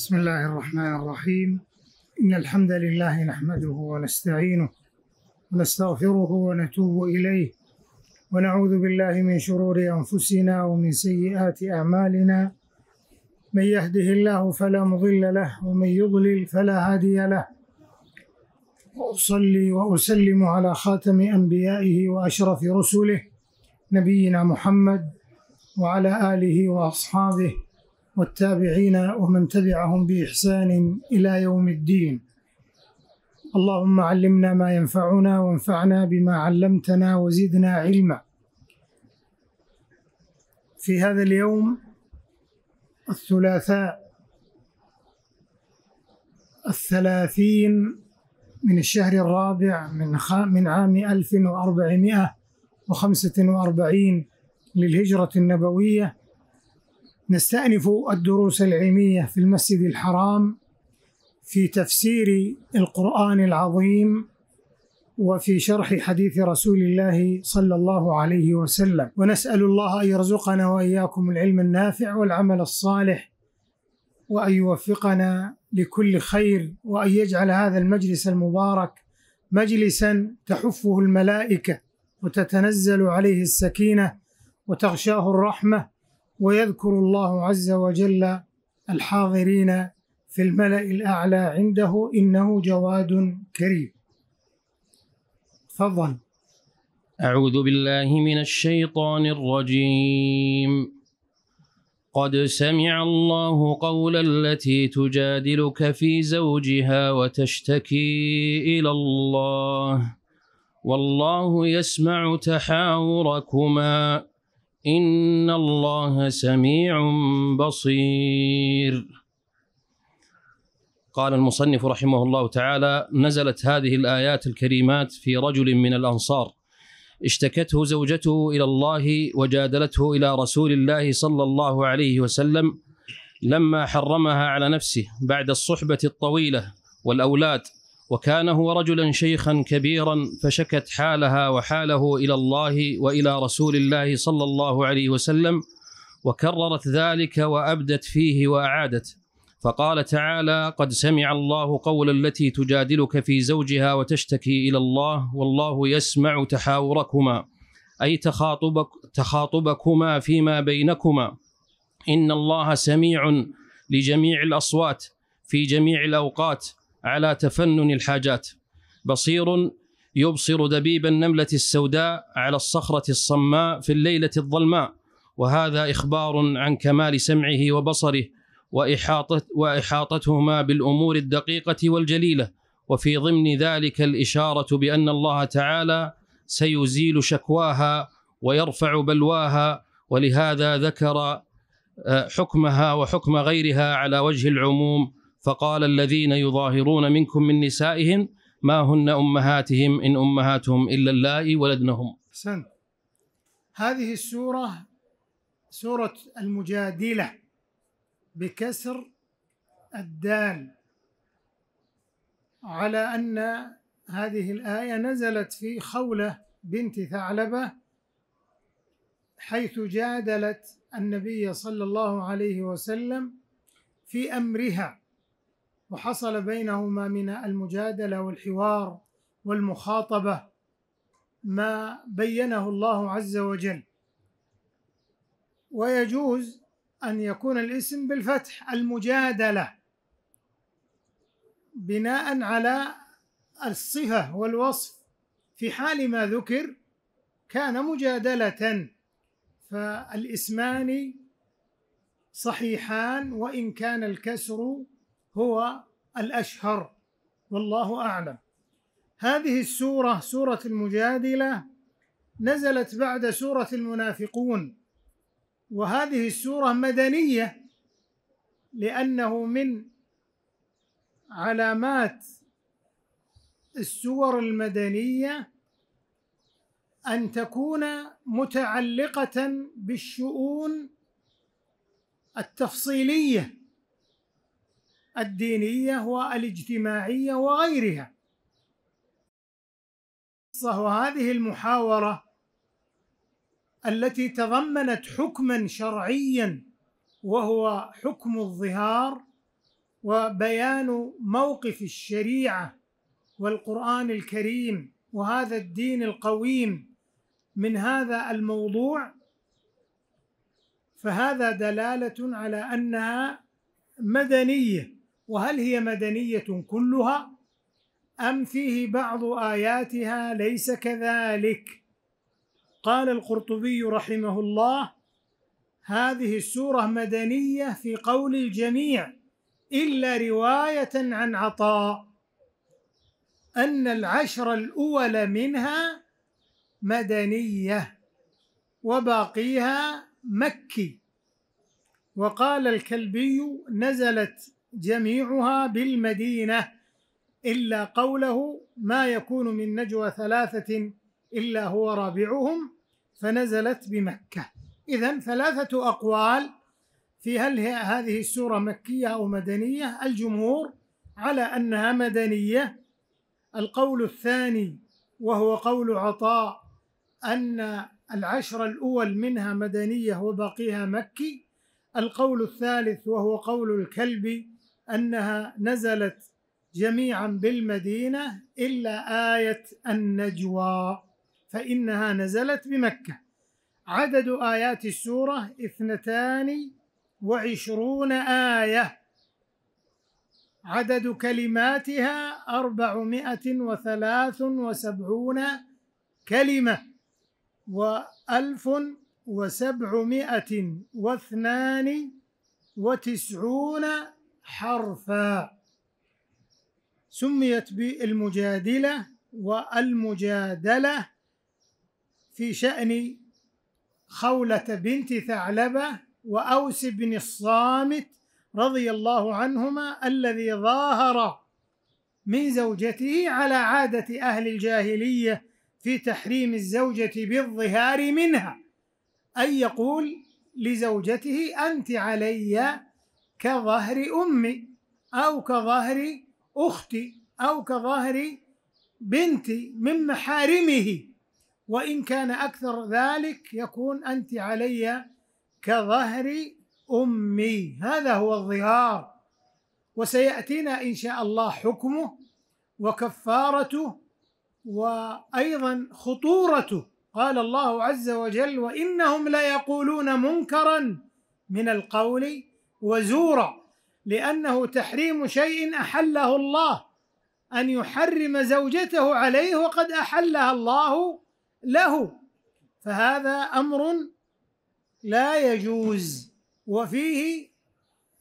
بسم الله الرحمن الرحيم إن الحمد لله نحمده ونستعينه ونستغفره ونتوب إليه ونعوذ بالله من شرور أنفسنا ومن سيئات أعمالنا من يهده الله فلا مضل له ومن يضلل فلا هادي له وأصلي وأسلم على خاتم أنبيائه وأشرف رسله نبينا محمد وعلى آله وأصحابه والتابعين ومن تبعهم باحسان الى يوم الدين اللهم علمنا ما ينفعنا وانفعنا بما علمتنا وزدنا علما في هذا اليوم الثلاثاء الثلاثين من الشهر الرابع من من عام 1445 للهجرة النبوية نستأنف الدروس العلمية في المسجد الحرام في تفسير القرآن العظيم وفي شرح حديث رسول الله صلى الله عليه وسلم ونسأل الله أن يرزقنا وإياكم العلم النافع والعمل الصالح وأن يوفقنا لكل خير وأن يجعل هذا المجلس المبارك مجلسا تحفه الملائكة وتتنزل عليه السكينة وتغشاه الرحمة ويذكر الله عز وجل الحاضرين في الملأ الأعلى عنده إنه جواد كريم تفضل أعوذ بالله من الشيطان الرجيم قد سمع الله قول التي تجادلك في زوجها وتشتكي إلى الله والله يسمع تحاوركما إن الله سميع بصير قال المصنف رحمه الله تعالى نزلت هذه الآيات الكريمات في رجل من الأنصار اشتكته زوجته إلى الله وجادلته إلى رسول الله صلى الله عليه وسلم لما حرمها على نفسه بعد الصحبة الطويلة والأولاد وكان هو رجلا شيخا كبيرا فشكت حالها وحاله الى الله والى رسول الله صلى الله عليه وسلم وكررت ذلك وابدت فيه واعادت فقال تعالى قد سمع الله قول التي تجادلك في زوجها وتشتكي الى الله والله يسمع تحاوركما اي تخاطبك تخاطبكما فيما بينكما ان الله سميع لجميع الاصوات في جميع الاوقات على تفنن الحاجات بصير يبصر دبيب النملة السوداء على الصخرة الصماء في الليلة الظلماء وهذا إخبار عن كمال سمعه وبصره وإحاطة وإحاطتهما بالأمور الدقيقة والجليلة وفي ضمن ذلك الإشارة بأن الله تعالى سيزيل شكواها ويرفع بلواها ولهذا ذكر آه، حكمها وحكم غيرها على وجه العموم فقال الذين يظاهرون منكم من نسائهم ما هن امهاتهم ان امهاتهم الا اللائي ولدنهم. احسنت. هذه السوره سوره المجادله بكسر الدال على ان هذه الايه نزلت في خوله بنت ثعلبه حيث جادلت النبي صلى الله عليه وسلم في امرها وحصل بينهما من المجادله والحوار والمخاطبه ما بينه الله عز وجل ويجوز ان يكون الاسم بالفتح المجادله بناء على الصفه والوصف في حال ما ذكر كان مجادله فالاسمان صحيحان وان كان الكسر هو الأشهر والله أعلم هذه السورة سورة المجادلة نزلت بعد سورة المنافقون وهذه السورة مدنية لأنه من علامات السور المدنية أن تكون متعلقة بالشؤون التفصيلية الدينية والاجتماعية وغيرها وهذه المحاورة التي تضمنت حكما شرعيا وهو حكم الظهار وبيان موقف الشريعة والقرآن الكريم وهذا الدين القويم من هذا الموضوع فهذا دلالة على أنها مدنية وهل هي مدنية كلها أم فيه بعض آياتها ليس كذلك قال القرطبي رحمه الله هذه السورة مدنية في قول الجميع إلا رواية عن عطاء أن العشر الأول منها مدنية وباقيها مكي وقال الكلبي نزلت جميعها بالمدينة إلا قوله ما يكون من نجوى ثلاثة إلا هو رابعهم فنزلت بمكة إذا ثلاثة أقوال في هل هذه السورة مكية أو مدنية الجمهور على أنها مدنية القول الثاني وهو قول عطاء أن العشر الأول منها مدنية وبقيها مكي القول الثالث وهو قول الكلبي أنها نزلت جميعا بالمدينة إلا آية النجوى فإنها نزلت بمكة عدد آيات السورة اثنتان وعشرون آية عدد كلماتها أربعمائة وثلاث وسبعون كلمة وألف وسبعمائة واثنان وتسعون حرفا سميت بالمجادلة والمجادلة في شأن خولة بنت ثعلبة وأوس بن الصامت رضي الله عنهما الذي ظاهر من زوجته على عادة أهل الجاهلية في تحريم الزوجة بالظهار منها أي يقول لزوجته أنت علي كظهر أمي أو كظهر أختي أو كظهر بنتي من محارمه وإن كان أكثر ذلك يكون أنت علي كظهر أمي هذا هو الظهار وسيأتينا إن شاء الله حكمه وكفارته وأيضا خطورته قال الله عز وجل وإنهم ليقولون منكرا من القول وزورا لأنه تحريم شيء أحله الله أن يحرم زوجته عليه وقد أحلها الله له فهذا أمر لا يجوز وفيه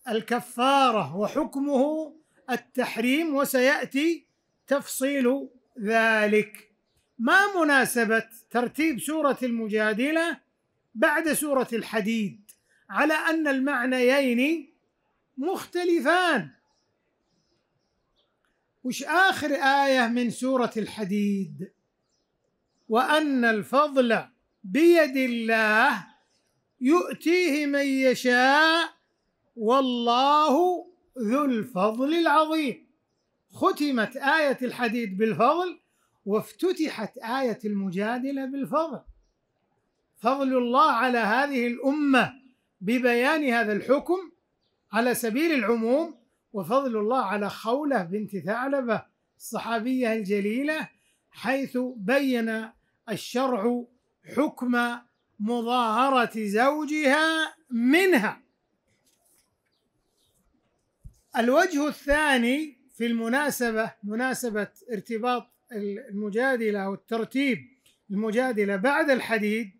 الكفارة وحكمه التحريم وسيأتي تفصيل ذلك ما مناسبة ترتيب سورة المجادلة بعد سورة الحديد على أن المعنيين مختلفان وش آخر آية من سورة الحديد وأن الفضل بيد الله يؤتيه من يشاء والله ذو الفضل العظيم ختمت آية الحديد بالفضل وافتتحت آية المجادلة بالفضل فضل الله على هذه الأمة ببيان هذا الحكم على سبيل العموم وفضل الله على خوله بنت ثعلبه الصحابيه الجليله حيث بين الشرع حكم مظاهره زوجها منها الوجه الثاني في المناسبه مناسبه ارتباط المجادله او الترتيب المجادله بعد الحديد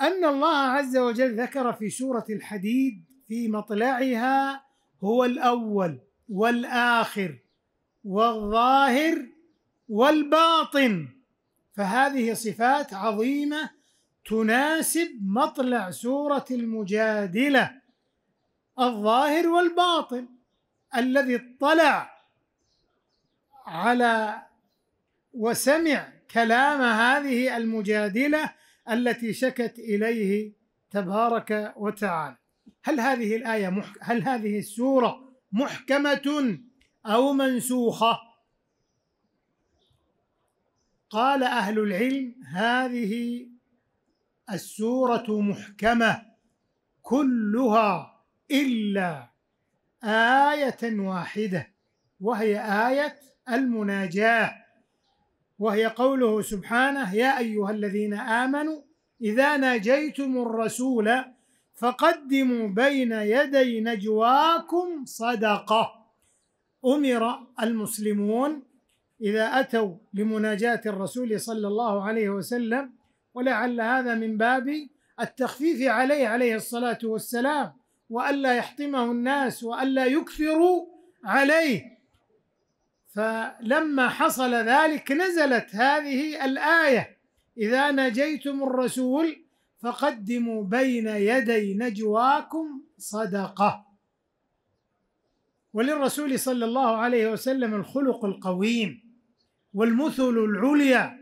أن الله عز وجل ذكر في سورة الحديد في مطلعها هو الأول والآخر والظاهر والباطن فهذه صفات عظيمة تناسب مطلع سورة المجادلة الظاهر والباطن الذي اطلع على وسمع كلام هذه المجادله التي شكت اليه تبارك وتعالى هل هذه الايه مح هل هذه السوره محكمه او منسوخه قال اهل العلم هذه السوره محكمه كلها الا ايه واحده وهي ايه المناجاه وهي قوله سبحانه يا أيها الذين آمنوا إذا ناجيتم الرسول فقدموا بين يدي نجواكم صدقة أمر المسلمون إذا أتوا لمناجاة الرسول صلى الله عليه وسلم ولعل هذا من باب التخفيف عليه عليه الصلاة والسلام وألا يحطمه الناس وألا يكثروا عليه فلما حصل ذلك نزلت هذه الايه اذا نجيتم الرسول فقدموا بين يدي نجواكم صدقه وللرسول صلى الله عليه وسلم الخلق القويم والمثل العليا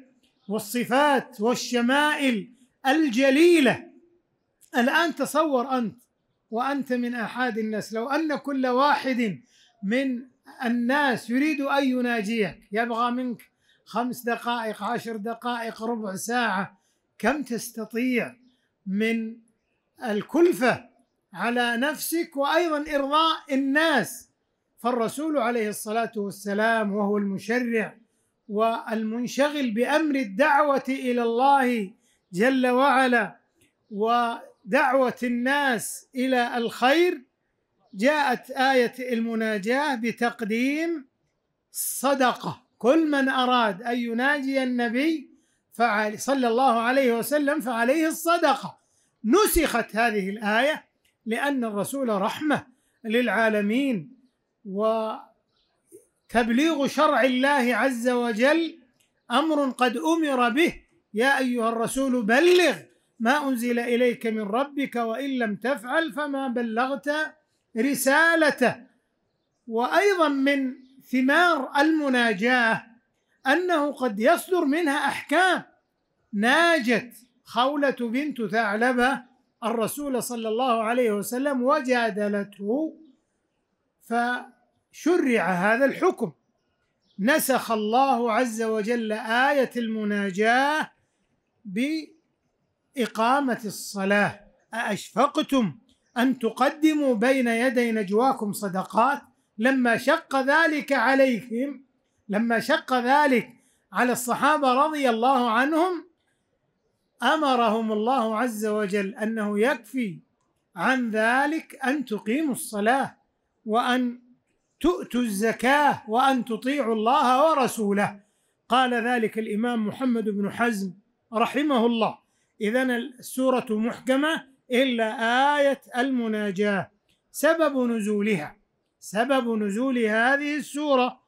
والصفات والشمائل الجليله الان تصور انت وانت من احاد الناس لو ان كل واحد من الناس يريد أن يناجيك يبغى منك خمس دقائق عشر دقائق ربع ساعة كم تستطيع من الكلفة على نفسك وأيضا إرضاء الناس فالرسول عليه الصلاة والسلام وهو المشرع والمنشغل بأمر الدعوة إلى الله جل وعلا ودعوة الناس إلى الخير جاءت آية المناجاة بتقديم صدقة كل من أراد أن يناجي النبي فعلي صلى الله عليه وسلم فعليه الصدقة نسخت هذه الآية لأن الرسول رحمة للعالمين وتبليغ شرع الله عز وجل أمر قد أمر به يا أيها الرسول بلغ ما أنزل إليك من ربك وإن لم تفعل فما بلغت رسالته وايضا من ثمار المناجاه انه قد يصدر منها احكام ناجت خوله بنت ثعلبه الرسول صلى الله عليه وسلم وجادلته فشرع هذا الحكم نسخ الله عز وجل ايه المناجاه باقامه الصلاه ااشفقتم أن تقدموا بين يدي نجواكم صدقات لما شق ذلك عليهم لما شق ذلك على الصحابة رضي الله عنهم أمرهم الله عز وجل أنه يكفي عن ذلك أن تقيموا الصلاة وأن تؤتوا الزكاة وأن تطيعوا الله ورسوله قال ذلك الإمام محمد بن حزم رحمه الله إذا السورة محكمة إلا آية المناجاة سبب نزولها سبب نزول هذه السورة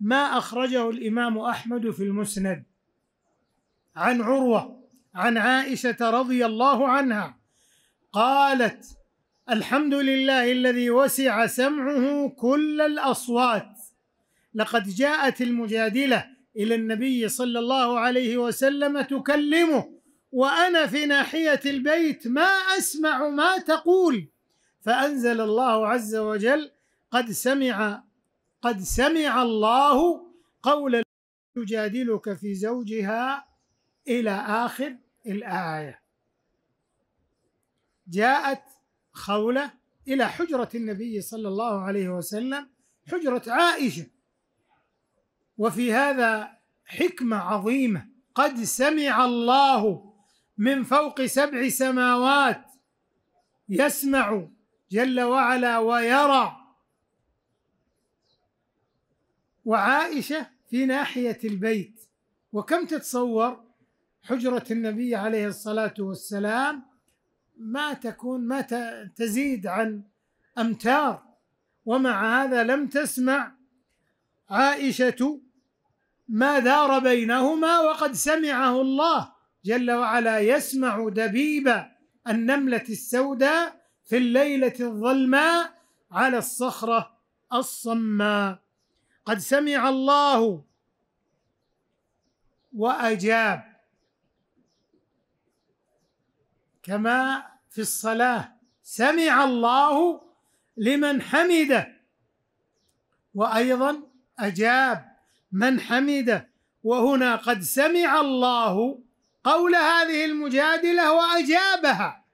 ما أخرجه الإمام أحمد في المسند عن عروة عن عائشة رضي الله عنها قالت الحمد لله الذي وسع سمعه كل الأصوات لقد جاءت المجادلة إلى النبي صلى الله عليه وسلم تكلمه وانا في ناحيه البيت ما اسمع ما تقول فانزل الله عز وجل قد سمع قد سمع الله قول تجادلك في زوجها الى اخر الايه جاءت خوله الى حجره النبي صلى الله عليه وسلم حجره عائشه وفي هذا حكمه عظيمه قد سمع الله من فوق سبع سماوات يسمع جل وعلا ويرى وعائشه في ناحيه البيت وكم تتصور حجره النبي عليه الصلاه والسلام ما تكون ما تزيد عن امتار ومع هذا لم تسمع عائشه ما دار بينهما وقد سمعه الله جل وعلا يسمع دبيب النملة السوداء في الليلة الظلماء على الصخرة الصماء قد سمع الله وأجاب كما في الصلاة سمع الله لمن حمده وأيضا أجاب من حمده وهنا قد سمع الله قول هذه المجادلة وأجابها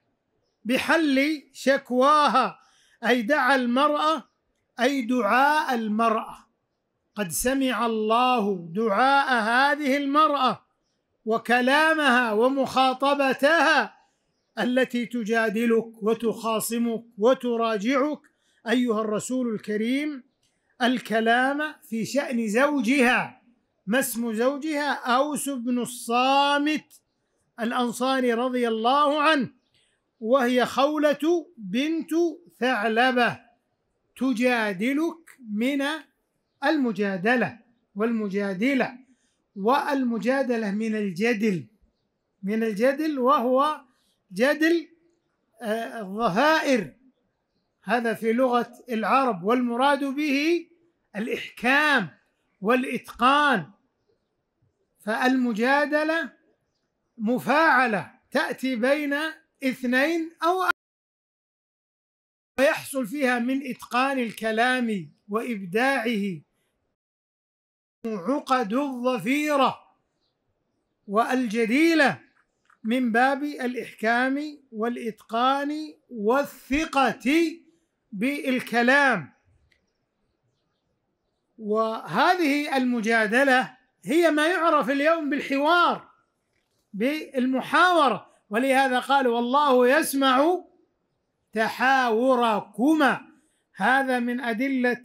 بحل شكواها أي دعا المرأة أي دعاء المرأة قد سمع الله دعاء هذه المرأة وكلامها ومخاطبتها التي تجادلك وتخاصمك وتراجعك أيها الرسول الكريم الكلام في شأن زوجها ما اسم زوجها أوس بن الصامت الأنصاري رضي الله عنه وهي خولة بنت ثعلبة تجادلك من المجادلة والمجادلة والمجادلة من الجدل من الجدل وهو جدل آه، الظهائر هذا في لغة العرب والمراد به الإحكام والإتقان فالمجادلة مفاعلة تأتي بين اثنين أو ويحصل فيها من إتقان الكلام وإبداعه عقد الظفيرة والجديلة من باب الإحكام والإتقان والثقة بالكلام وهذه المجادلة هي ما يعرف اليوم بالحوار بالمحاورة ولهذا قال والله يسمع تحاوركما هذا من أدلة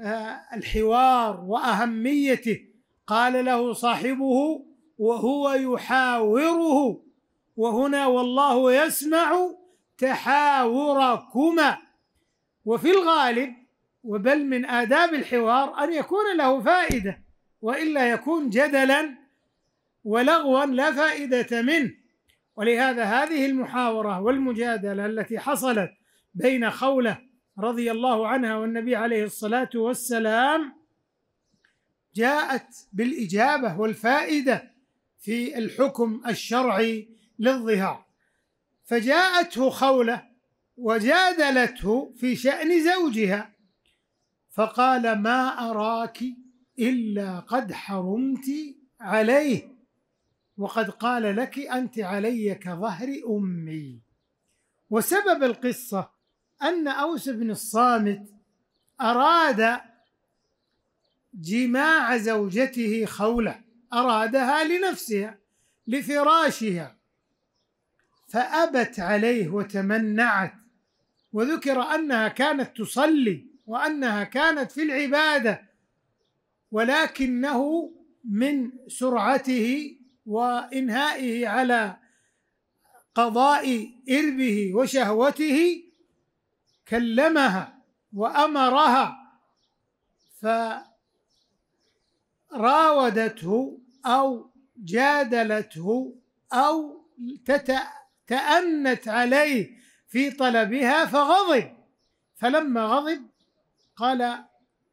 آه، الحوار وأهميته قال له صاحبه وهو يحاوره وهنا والله يسمع تحاوركما وفي الغالب وبل من آداب الحوار أن يكون له فائدة والا يكون جدلا ولغوا لا فائده منه ولهذا هذه المحاوره والمجادله التي حصلت بين خوله رضي الله عنها والنبي عليه الصلاه والسلام جاءت بالاجابه والفائده في الحكم الشرعي للظهار فجاءته خوله وجادلته في شان زوجها فقال ما اراك إلا قد حرمت عليه وقد قال لك أنت علي كظهر أمي وسبب القصة أن أوس بن الصامت أراد جماع زوجته خولة أرادها لنفسها لفراشها فأبت عليه وتمنعت وذكر أنها كانت تصلي وأنها كانت في العبادة ولكنه من سرعته وانهائه على قضاء اربه وشهوته كلمها وامرها فراودته او جادلته او تأنت عليه في طلبها فغضب فلما غضب قال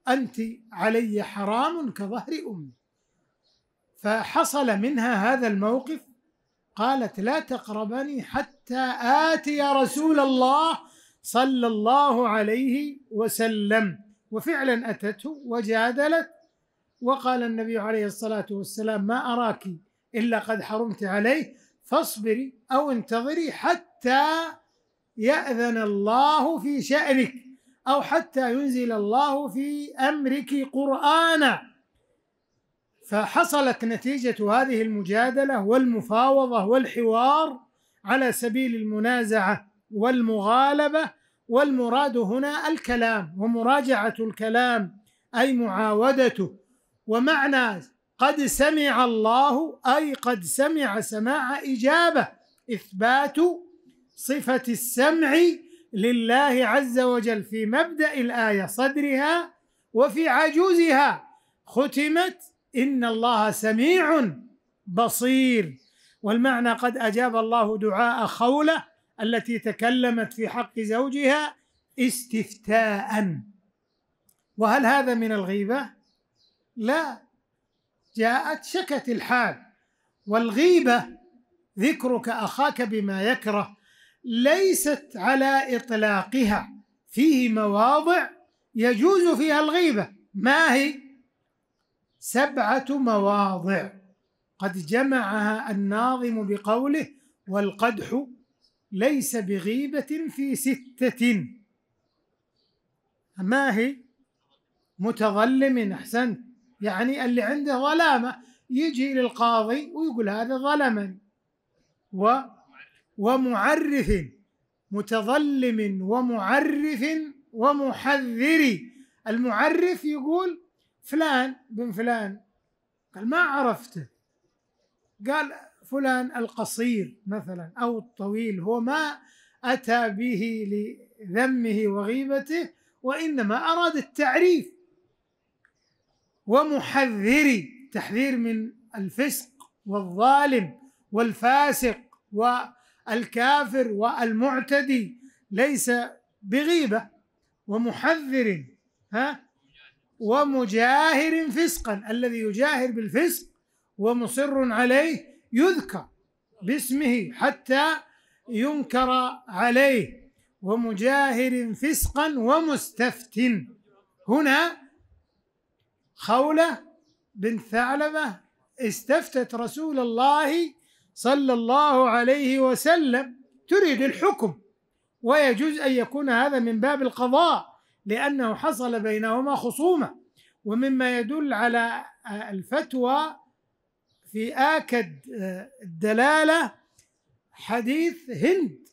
أنت علي حرام كظهر أمي فحصل منها هذا الموقف قالت لا تقربني حتى آتي رسول الله صلى الله عليه وسلم وفعلا أتته وجادلت وقال النبي عليه الصلاة والسلام ما أراك إلا قد حرمت عليه فاصبري أو انتظري حتى يأذن الله في شأنك أو حتى ينزل الله في أمرك قرآنا فحصلت نتيجة هذه المجادلة والمفاوضة والحوار على سبيل المنازعة والمغالبة والمراد هنا الكلام ومراجعة الكلام أي معاودته ومعنى قد سمع الله أي قد سمع سماع إجابة إثبات صفة السمع لله عز وجل في مبدأ الآية صدرها وفي عجوزها ختمت إن الله سميع بصير والمعنى قد أجاب الله دعاء خولة التي تكلمت في حق زوجها استفتاء وهل هذا من الغيبة؟ لا جاءت شكت الحال والغيبة ذكرك أخاك بما يكره ليست على اطلاقها فيه مواضع يجوز فيها الغيبه ما هي سبعه مواضع قد جمعها الناظم بقوله والقدح ليس بغيبه في سته ما هي متظلم احسنت يعني اللي عنده ظلامه يجي للقاضي ويقول هذا ظلمني و ومعرف متظلم ومعرف ومحذر المعرف يقول فلان بن فلان قال ما عرفته قال فلان القصير مثلا او الطويل هو ما اتى به لذمه وغيبته وانما اراد التعريف ومحذري تحذير من الفسق والظالم والفاسق و الكافر والمعتدي ليس بغيبة ومحذر ها ومجاهر فسقا الذي يجاهر بالفسق ومصر عليه يذكر باسمه حتى ينكر عليه ومجاهر فسقا ومستفت هنا خولة بنت ثعلبة استفتت رسول الله صلى الله عليه وسلم تريد الحكم ويجوز أن يكون هذا من باب القضاء لأنه حصل بينهما خصومة ومما يدل على آه، الفتوى في آكد آه، الدلالة حديث هند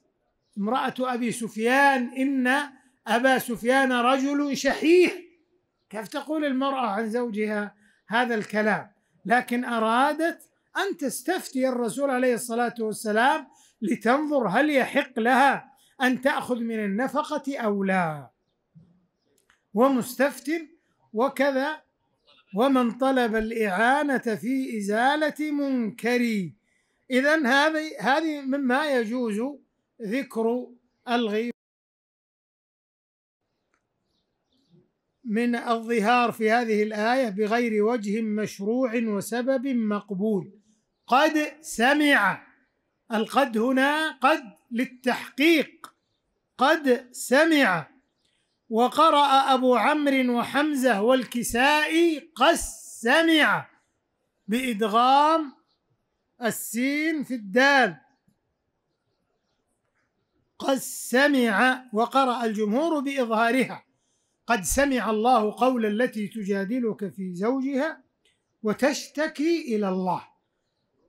امرأة أبي سفيان إن أبا سفيان رجل شحيح كيف تقول المرأة عن زوجها هذا الكلام لكن أرادت أن تستفتي الرسول عليه الصلاة والسلام لتنظر هل يحق لها أن تأخذ من النفقة أو لا ومستفت وكذا ومن طلب الإعانة في إزالة منكر إذا هذه هذه مما يجوز ذكر الغيب من الظهار في هذه الآية بغير وجه مشروع وسبب مقبول قد سمع القد هنا قد للتحقيق قد سمع وقرأ أبو عمرو وحمزة والكسائي قد سمع بإدغام السين في الدال قد سمع وقرأ الجمهور بإظهارها قد سمع الله قول التي تجادلك في زوجها وتشتكي إلى الله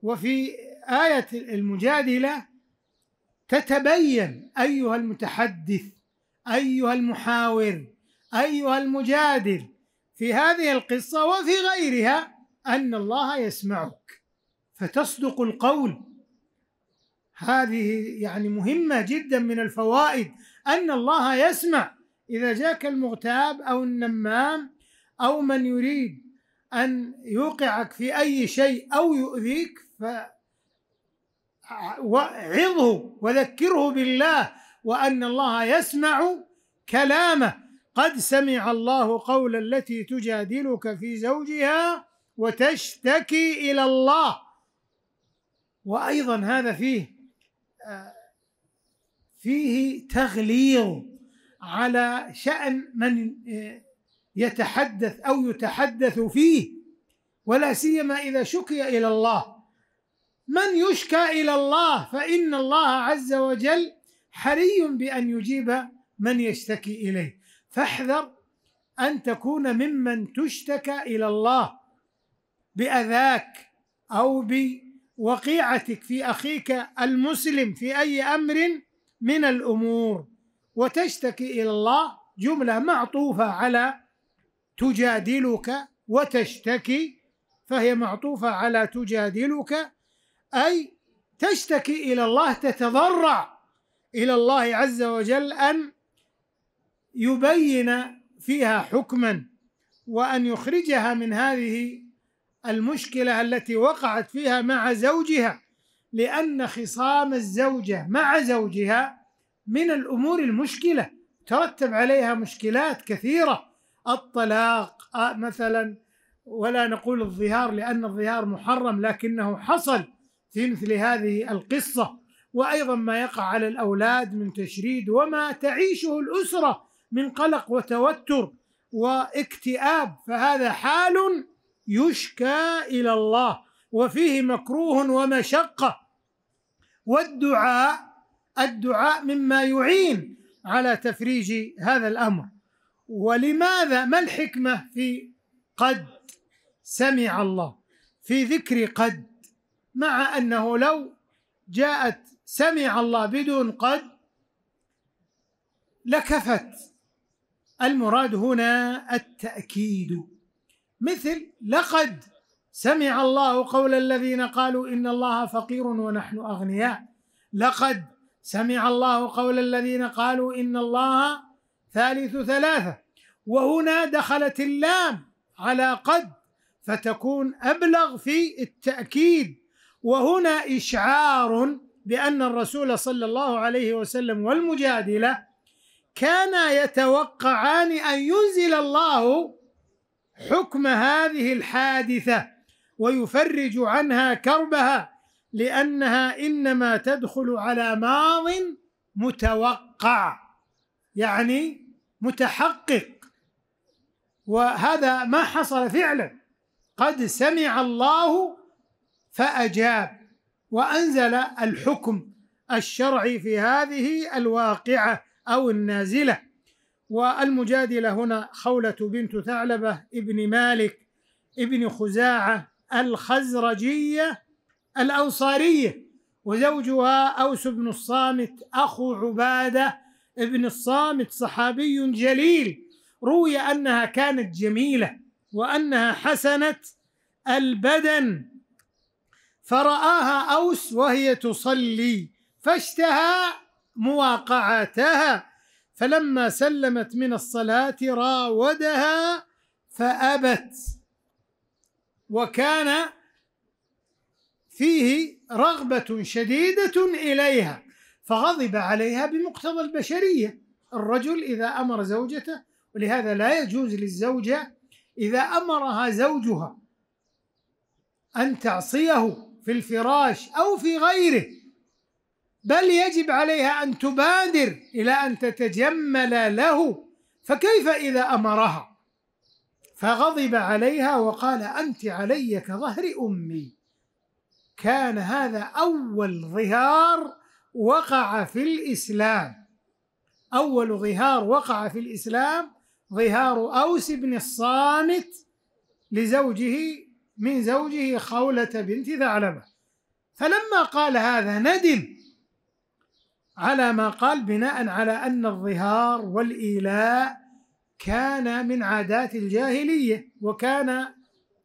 وفي آية المجادلة تتبين أيها المتحدث أيها المحاور أيها المجادل في هذه القصة وفي غيرها أن الله يسمعك فتصدق القول هذه يعني مهمة جدا من الفوائد أن الله يسمع إذا جاك المغتاب أو النمام أو من يريد أن يوقعك في أي شيء أو يؤذيك ف وعظه وذكره بالله وأن الله يسمع كلامه قد سمع الله قول التي تجادلك في زوجها وتشتكي إلى الله وأيضا هذا فيه فيه تغليظ على شأن من يتحدث أو يتحدث فيه ولا سيما إذا شكي إلى الله من يشكى الى الله فان الله عز وجل حري بان يجيب من يشتكي اليه فاحذر ان تكون ممن تشتكى الى الله باذاك او بوقيعتك في اخيك المسلم في اي امر من الامور وتشتكي الى الله جمله معطوفه على تجادلك وتشتكي فهي معطوفه على تجادلك أي تشتكي إلى الله تتضرع إلى الله عز وجل أن يبين فيها حكما وأن يخرجها من هذه المشكلة التي وقعت فيها مع زوجها لأن خصام الزوجة مع زوجها من الأمور المشكلة ترتب عليها مشكلات كثيرة الطلاق آه، مثلا ولا نقول الظهار لأن الظهار محرم لكنه حصل في مثل هذه القصه وايضا ما يقع على الاولاد من تشريد وما تعيشه الاسره من قلق وتوتر واكتئاب فهذا حال يشكى الى الله وفيه مكروه ومشقه والدعاء الدعاء مما يعين على تفريج هذا الامر ولماذا ما الحكمه في قد سمع الله في ذكر قد مع انه لو جاءت سمع الله بدون قد لكفت المراد هنا التاكيد مثل لقد سمع الله قول الذين قالوا ان الله فقير ونحن اغنياء لقد سمع الله قول الذين قالوا ان الله ثالث ثلاثه وهنا دخلت اللام على قد فتكون ابلغ في التاكيد وهنا إشعار بأن الرسول صلى الله عليه وسلم والمجادلة كانا يتوقعان أن ينزل الله حكم هذه الحادثة ويفرج عنها كربها لأنها إنما تدخل على ماضٍ متوقع يعني متحقق وهذا ما حصل فعلا قد سمع الله فأجاب وأنزل الحكم الشرعي في هذه الواقعة أو النازلة والمجادلة هنا خولة بنت ثعلبة ابن مالك ابن خزاعة الخزرجية الأوصارية وزوجها أوس بن الصامت أخو عبادة بن الصامت صحابي جليل روي أنها كانت جميلة وأنها حسنت البدن فرآها أوس وهي تصلي فاشتهى مواقعتها فلما سلمت من الصلاة راودها فأبت وكان فيه رغبة شديدة إليها فغضب عليها بمقتضى البشرية الرجل إذا أمر زوجته ولهذا لا يجوز للزوجة إذا أمرها زوجها أن تعصيه في الفراش او في غيره بل يجب عليها ان تبادر الى ان تتجمل له فكيف اذا امرها فغضب عليها وقال انت علي كظهر امي كان هذا اول ظهار وقع في الاسلام اول ظهار وقع في الاسلام ظهار اوس بن الصامت لزوجه من زوجه خولة بنت ثعلبة فلما قال هذا ندم على ما قال بناء على أن الظهار والإيلاء كان من عادات الجاهلية وكان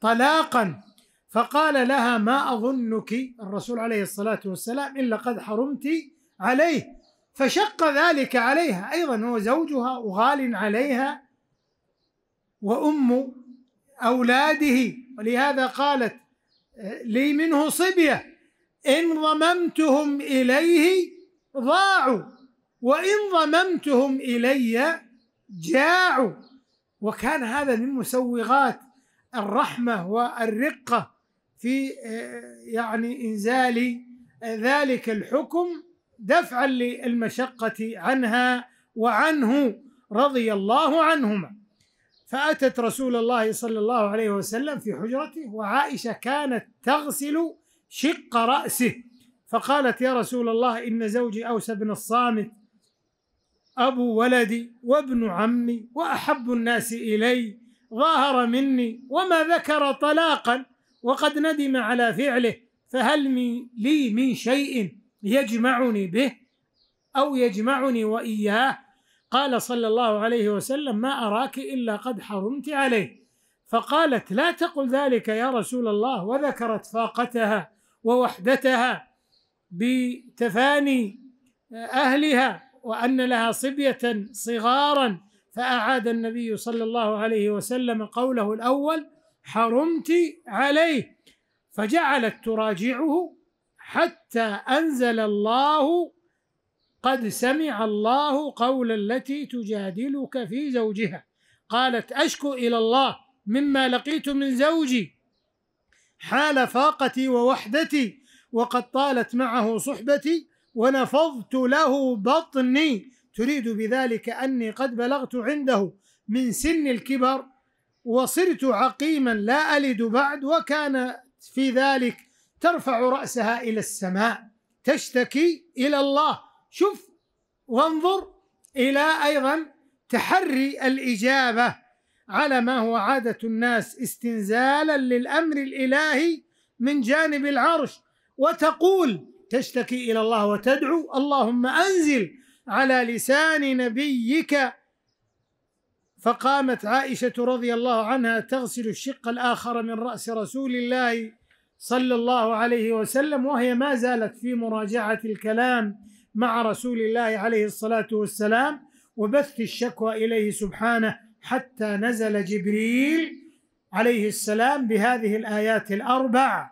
طلاقا فقال لها ما أظنك الرسول عليه الصلاة والسلام إلا قد حرمت عليه فشق ذلك عليها أيضا هو زوجها وغال عليها وأم أولاده ولهذا قالت لي منه صبية إن ضممتهم إليه ضاعوا وإن ضممتهم إلي جاعوا وكان هذا من مسوغات الرحمة والرقة في يعني إنزال ذلك الحكم دفعا للمشقة عنها وعنه رضي الله عنهما فأتت رسول الله صلى الله عليه وسلم في حجرته وعائشة كانت تغسل شق رأسه فقالت يا رسول الله إن زوجي أوس بن الصامت أبو ولدي وابن عمي وأحب الناس إلي ظاهر مني وما ذكر طلاقا وقد ندم على فعله فهل لي من شيء يجمعني به أو يجمعني وإياه قال صلى الله عليه وسلم ما أراك إلا قد حرمت عليه فقالت لا تقل ذلك يا رسول الله وذكرت فاقتها ووحدتها بتفاني أهلها وأن لها صبية صغارا فأعاد النبي صلى الله عليه وسلم قوله الأول حرمت عليه فجعلت تراجعه حتى أنزل الله قد سمع الله قول التي تجادلك في زوجها قالت أشكو إلى الله مما لقيت من زوجي حال فاقتي ووحدتي وقد طالت معه صحبتي ونفضت له بطني تريد بذلك أني قد بلغت عنده من سن الكبر وصرت عقيما لا ألد بعد وكان في ذلك ترفع رأسها إلى السماء تشتكي إلى الله شوف وانظر الى ايضا تحري الاجابه على ما هو عاده الناس استنزالا للامر الالهي من جانب العرش وتقول تشتكي الى الله وتدعو اللهم انزل على لسان نبيك فقامت عائشه رضي الله عنها تغسل الشق الاخر من راس رسول الله صلى الله عليه وسلم وهي ما زالت في مراجعه الكلام مع رسول الله عليه الصلاة والسلام وبث الشكوى إليه سبحانه حتى نزل جبريل عليه السلام بهذه الآيات الأربع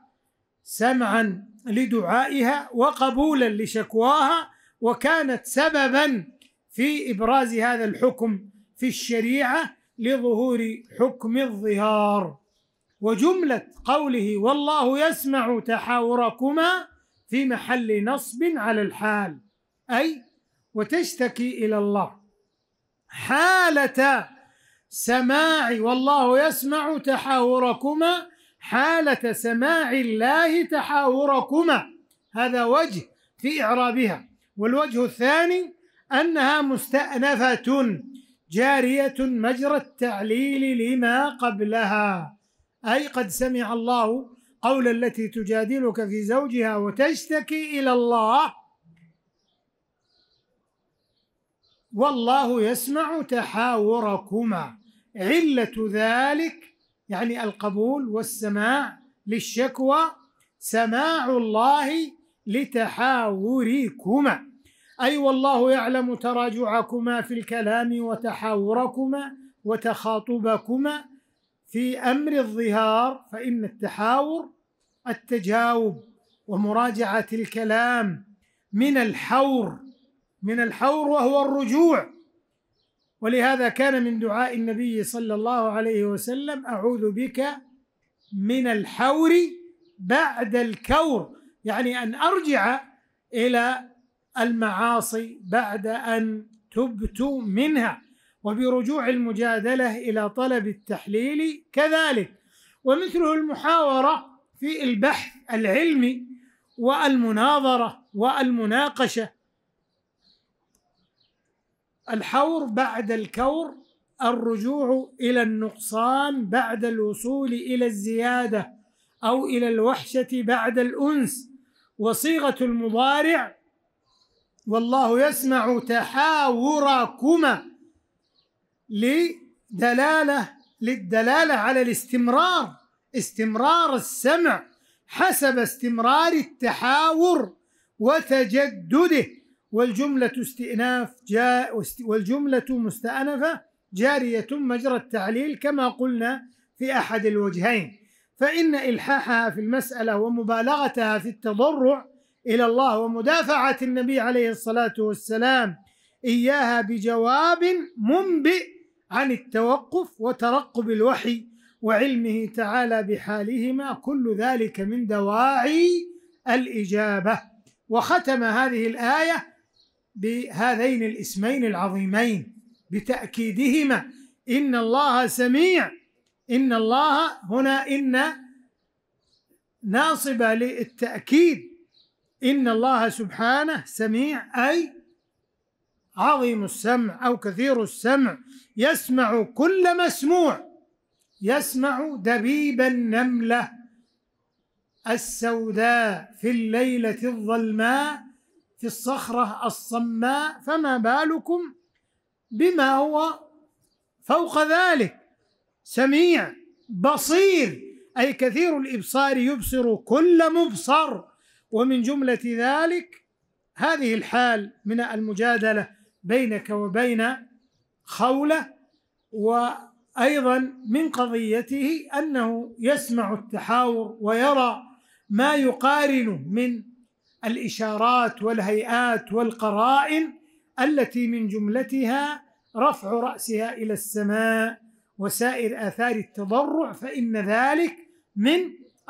سمعا لدعائها وقبولا لشكواها وكانت سببا في إبراز هذا الحكم في الشريعة لظهور حكم الظهار وجملة قوله والله يسمع تحاوركما في محل نصب على الحال أي وتشتكي إلى الله حالة سماع والله يسمع تحاوركما حالة سماع الله تحاوركما هذا وجه في إعرابها والوجه الثاني أنها مستأنفة جارية مجرى التعليل لما قبلها أي قد سمع الله قول التي تجادلك في زوجها وتشتكي إلى الله والله يسمع تحاوركما علة ذلك يعني القبول والسماع للشكوى سماع الله لتحاوركما أي والله يعلم تراجعكما في الكلام وتحاوركما وتخاطبكما في أمر الظهار فإن التحاور التجاوب ومراجعة الكلام من الحور من الحور وهو الرجوع ولهذا كان من دعاء النبي صلى الله عليه وسلم اعوذ بك من الحور بعد الكور يعني ان ارجع الى المعاصي بعد ان تبت منها وبرجوع المجادله الى طلب التحليل كذلك ومثله المحاوره في البحث العلمي والمناظره والمناقشه الحور بعد الكور الرجوع إلى النقصان بعد الوصول إلى الزيادة أو إلى الوحشة بعد الأنس وصيغة المضارع والله يسمع تحاوركما لدلالة للدلالة على الاستمرار استمرار السمع حسب استمرار التحاور وتجدده والجملة استئناف جاء والجملة مستأنفة جارية مجرى التعليل كما قلنا في أحد الوجهين فإن إلحاحها في المسألة ومبالغتها في التضرع إلى الله ومدافعة النبي عليه الصلاة والسلام إياها بجواب منبئ عن التوقف وترقب الوحي وعلمه تعالى بحالهما كل ذلك من دواعي الإجابة وختم هذه الآية بهذين الاسمين العظيمين بتأكيدهما إن الله سميع إن الله هنا إن ناصبة للتأكيد إن الله سبحانه سميع أي عظيم السمع أو كثير السمع يسمع كل مسموع يسمع دبيب النملة السوداء في الليلة الظلماء في الصخرة الصماء فما بالكم بما هو فوق ذلك سميع بصير أي كثير الإبصار يبصر كل مبصر ومن جملة ذلك هذه الحال من المجادلة بينك وبين خولة وأيضا من قضيته أنه يسمع التحاور ويرى ما يقارن من الإشارات والهيئات والقرائن التي من جملتها رفع رأسها إلى السماء وسائر آثار التضرع فإن ذلك من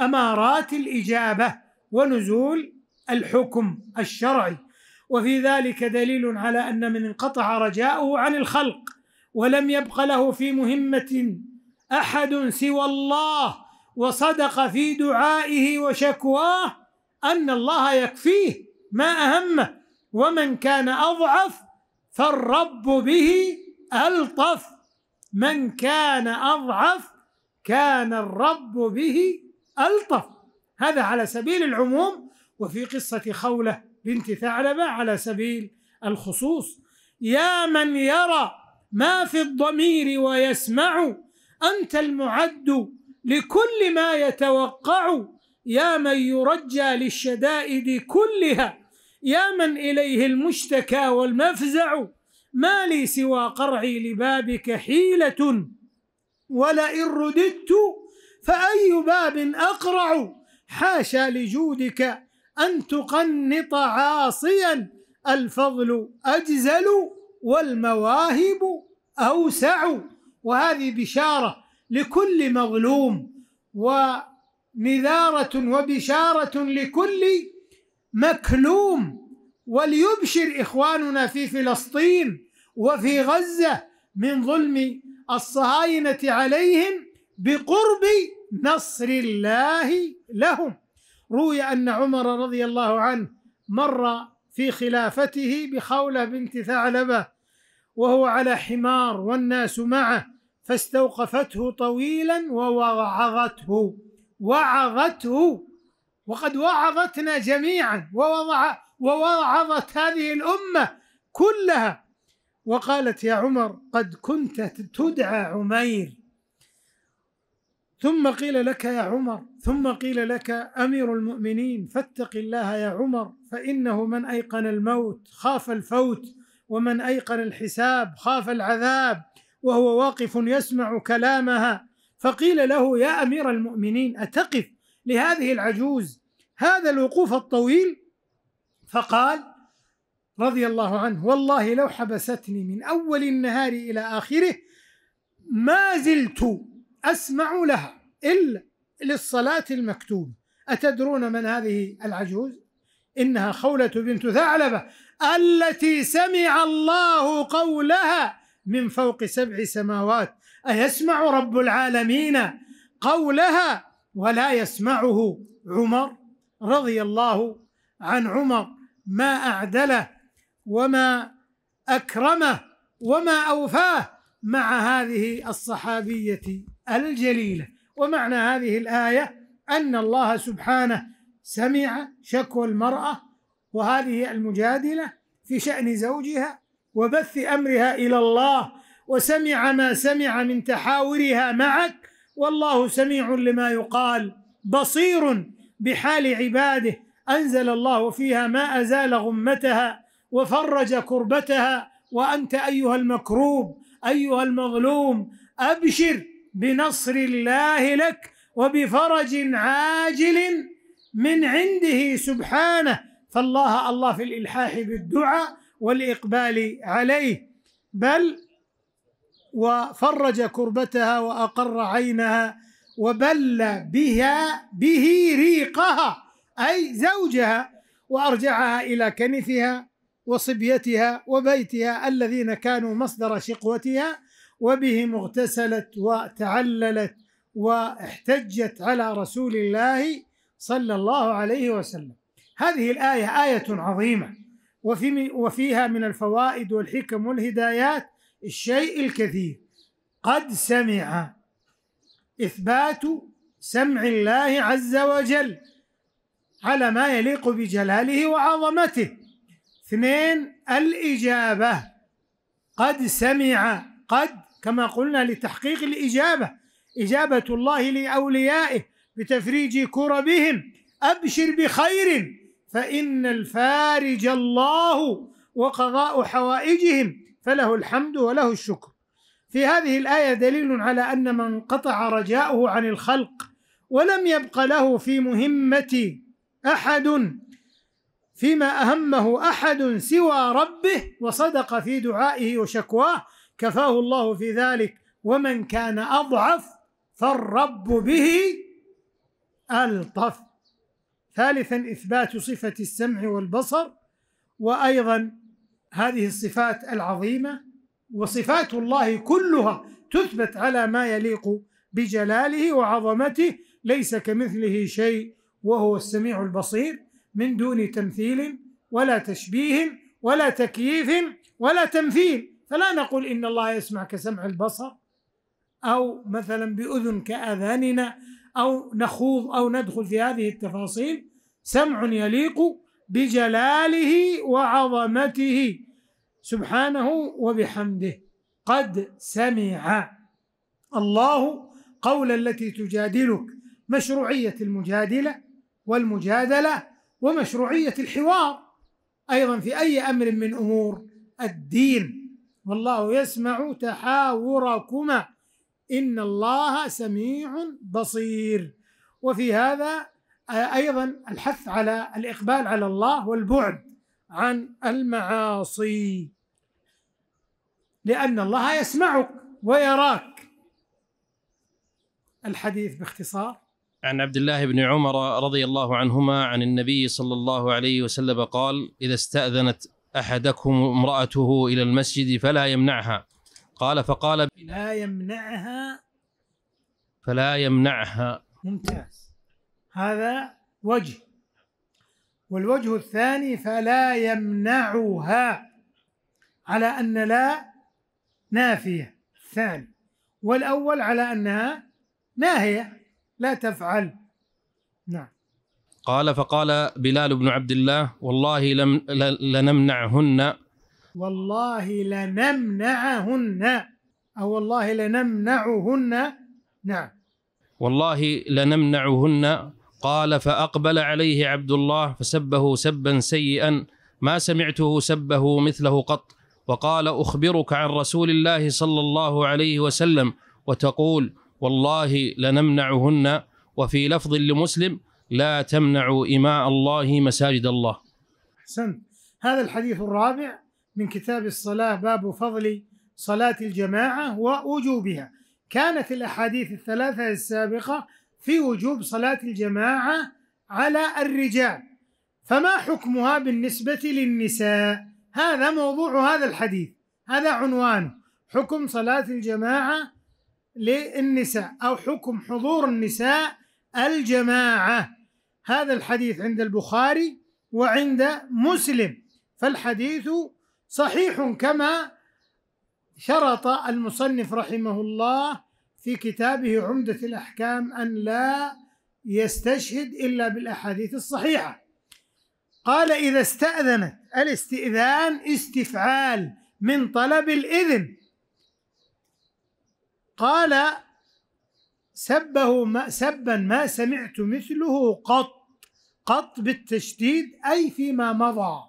أمارات الإجابة ونزول الحكم الشرعي وفي ذلك دليل على أن من انقطع رجاؤه عن الخلق ولم يبق له في مهمة أحد سوى الله وصدق في دعائه وشكواه أن الله يكفيه ما أهمه ومن كان أضعف فالرب به ألطف من كان أضعف كان الرب به ألطف هذا على سبيل العموم وفي قصة خولة بنت ثعلبة على سبيل الخصوص يا من يرى ما في الضمير ويسمع أنت المعد لكل ما يتوقع يا من يرجى للشدائد كلها يا من إليه المشتكى والمفزع ما لي سوى قرعي لبابك حيلة ولئن رددت فأي باب أقرع حاشا لجودك أن تقنط عاصيا الفضل أجزل والمواهب أوسع وهذه بشارة لكل مظلوم و نذارة وبشارة لكل مكلوم وليبشر إخواننا في فلسطين وفي غزة من ظلم الصهاينة عليهم بقرب نصر الله لهم روي أن عمر رضي الله عنه مر في خلافته بخولة بنت ثعلبة وهو على حمار والناس معه فاستوقفته طويلا ووعظته وعظته وقد وعظتنا جميعا ووضع ووعظت هذه الأمة كلها وقالت يا عمر قد كنت تدعى عمير ثم قيل لك يا عمر ثم قيل لك امير المؤمنين فاتق الله يا عمر فانه من ايقن الموت خاف الفوت ومن ايقن الحساب خاف العذاب وهو واقف يسمع كلامها فقيل له يا امير المؤمنين اتقف لهذه العجوز هذا الوقوف الطويل فقال رضي الله عنه والله لو حبستني من اول النهار الى اخره ما زلت اسمع لها الا للصلاه المكتوبه اتدرون من هذه العجوز انها خوله بنت ثعلبه التي سمع الله قولها من فوق سبع سماوات أيسمع رب العالمين قولها ولا يسمعه عمر رضي الله عن عمر ما أعدله وما أكرمه وما أوفاه مع هذه الصحابية الجليلة ومعنى هذه الآية أن الله سبحانه سمع شكوى المرأة وهذه المجادلة في شأن زوجها وبث أمرها إلى الله وسمع ما سمع من تحاورها معك والله سميع لما يقال بصير بحال عباده انزل الله فيها ما ازال غمتها وفرج كربتها وانت ايها المكروب ايها المظلوم ابشر بنصر الله لك وبفرج عاجل من عنده سبحانه فالله الله في الالحاح بالدعاء والاقبال عليه بل وفرج كربتها وأقر عينها وبل بها به ريقها أي زوجها وأرجعها إلى كنفها وصبيتها وبيتها الذين كانوا مصدر شقوتها وبهم اغتسلت وتعللت واحتجت على رسول الله صلى الله عليه وسلم هذه الآية آية عظيمة وفي وفيها من الفوائد والحكم والهدايات الشيء الكثير قد سمع إثبات سمع الله عز وجل على ما يليق بجلاله وعظمته اثنين الإجابة قد سمع قد كما قلنا لتحقيق الإجابة إجابة الله لأوليائه بتفريج كربهم أبشر بخير فإن الفارج الله وقضاء حوائجهم فله الحمد وله الشكر في هذه الآية دليل على أن من قطع رجاؤه عن الخلق ولم يبق له في مهمة أحد فيما أهمه أحد سوى ربه وصدق في دعائه وشكواه كفاه الله في ذلك ومن كان أضعف فالرب به ألطف ثالثا إثبات صفة السمع والبصر وأيضا هذه الصفات العظيمه وصفات الله كلها تثبت على ما يليق بجلاله وعظمته ليس كمثله شيء وهو السميع البصير من دون تمثيل ولا تشبيه ولا تكييف ولا تمثيل فلا نقول ان الله يسمع كسمع البصر او مثلا باذن كاذاننا او نخوض او ندخل في هذه التفاصيل سمع يليق بجلاله وعظمته سبحانه وبحمده قد سمع الله قول التي تجادلك مشروعية المجادلة والمجادلة ومشروعية الحوار أيضا في أي أمر من أمور الدين والله يسمع تحاوركما إن الله سميع بصير وفي هذا ايضا الحث على الاقبال على الله والبعد عن المعاصي لان الله يسمعك ويراك الحديث باختصار عن عبد الله بن عمر رضي الله عنهما عن النبي صلى الله عليه وسلم قال اذا استاذنت احدكم امراته الى المسجد فلا يمنعها قال فقال لا يمنعها فلا يمنعها ممتاز هذا وجه والوجه الثاني فلا يمنعها على أن لا نافية الثاني والأول على أنها ناهية لا تفعل نعم قال فقال بلال بن عبد الله والله لم لنمنعهن والله لنمنعهن أو والله لنمنعهن نعم والله لنمنعهن قال فأقبل عليه عبد الله فسبه سبا سيئا ما سمعته سبه مثله قط وقال أخبرك عن رسول الله صلى الله عليه وسلم وتقول والله لنمنعهن وفي لفظ لمسلم لا تمنعوا إماء الله مساجد الله أحسنت هذا الحديث الرابع من كتاب الصلاة باب فضل صلاة الجماعة ووجوبها كانت الأحاديث الثلاثة السابقة في وجوب صلاة الجماعة على الرجال فما حكمها بالنسبة للنساء هذا موضوع هذا الحديث هذا عنوانه حكم صلاة الجماعة للنساء أو حكم حضور النساء الجماعة هذا الحديث عند البخاري وعند مسلم فالحديث صحيح كما شرط المصنف رحمه الله في كتابه عمدة الأحكام أن لا يستشهد إلا بالأحاديث الصحيحة قال إذا استأذنت الاستئذان استفعال من طلب الإذن قال سبه ما سبا ما سمعت مثله قط قط بالتشديد أي فيما مضى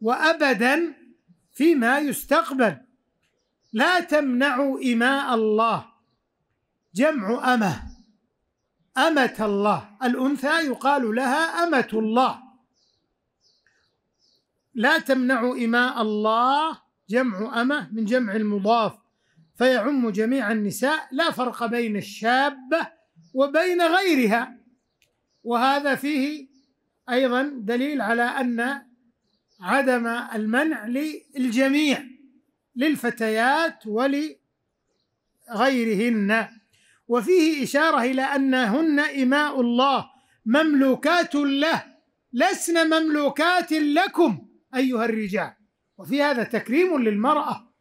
وأبدا فيما يستقبل لا تمنعوا إماء الله جمع أمة أمة الله الأنثى يقال لها أمة الله لا تمنع إماء الله جمع أمة من جمع المضاف فيعم جميع النساء لا فرق بين الشابة وبين غيرها وهذا فيه أيضا دليل على أن عدم المنع للجميع للفتيات ولغيرهن وفيه إشارة إلى أنهن إماء الله مملوكات له لسن مملوكات لكم أيها الرجال وفي هذا تكريم للمرأة